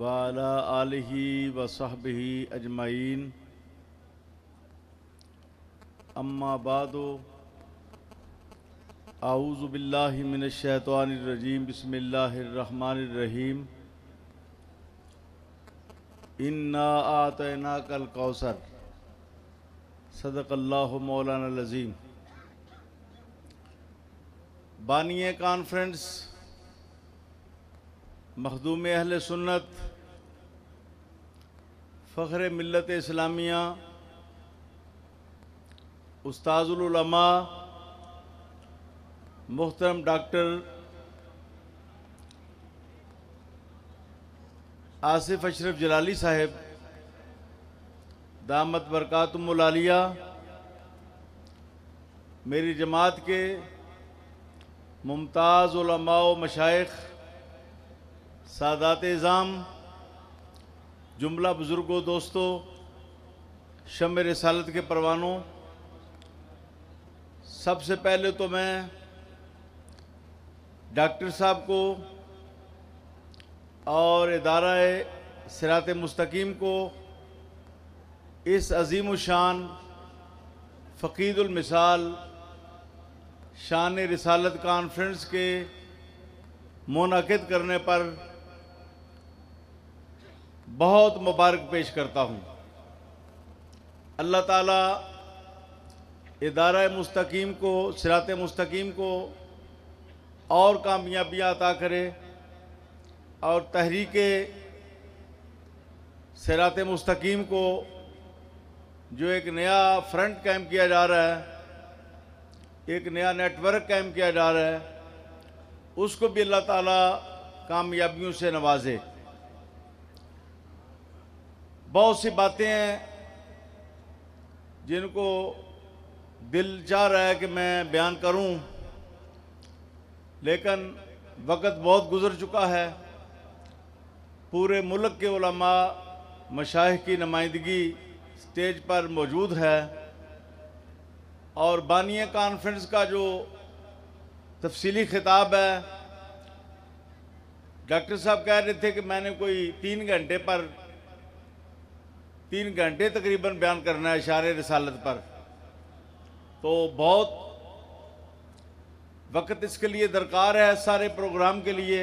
वाला आलही व साहबही अजमाइन अम्मा बादो आऊज़बिल्लिमिनशैतरजीम बसमीम इन्ना आतना कल कौसर सदकल्ला मौलाना लजीम बानिय कॉन्फ्रेंस मखदूम अहल सुन्नत फ़ख्र मिलत इस्लामिया उस्ताज़ुलमा मोहतरम डॉक्टर आसिफ अशरफ जलाली साहेब दामत बरकतमलिया मेरी जमात के मुमताज़ मशाइ सादात एजाम जुमला बुज़ुर्गों दोस्तों शम रसालत के परवानों सबसे पहले तो मैं डॉक्टर साहब को और इदारा सिरात मुस्तकीम को इस अजीम शान फ़कीदुलमिसाल शान रसालत कॉन्फ्रेंस के मनक़द करने पर बहुत मुबारक पेश करता हूँ अल्लाह ताला इदारा मुस्तकीम को सिरात मुस्तकीम को और कामयाबियाँ अता करे और तहरीक सिरात मुस्तकीम को जो एक नया फ्रंट कैम्प किया जा रहा है एक नया नेटवर्क कैम्प किया जा रहा है उसको भी अल्लाह ताला कामयाबियों से नवाजे बहुत सी बातें हैं जिनको दिल चाह रहा है कि मैं बयान करूं लेकिन वक़्त बहुत गुजर चुका है पूरे मुल्क के उलमा मशाह की नुमाइंदगी स्टेज पर मौजूद है और बानिया कॉन्फ्रेंस का जो तफसीली ख़िताब है डॉक्टर साहब कह रहे थे कि मैंने कोई तीन घंटे पर तीन घंटे तकरीबन बयान करना है इशारे रसालत पर तो बहुत वक्त इसके लिए दरकार है सारे प्रोग्राम के लिए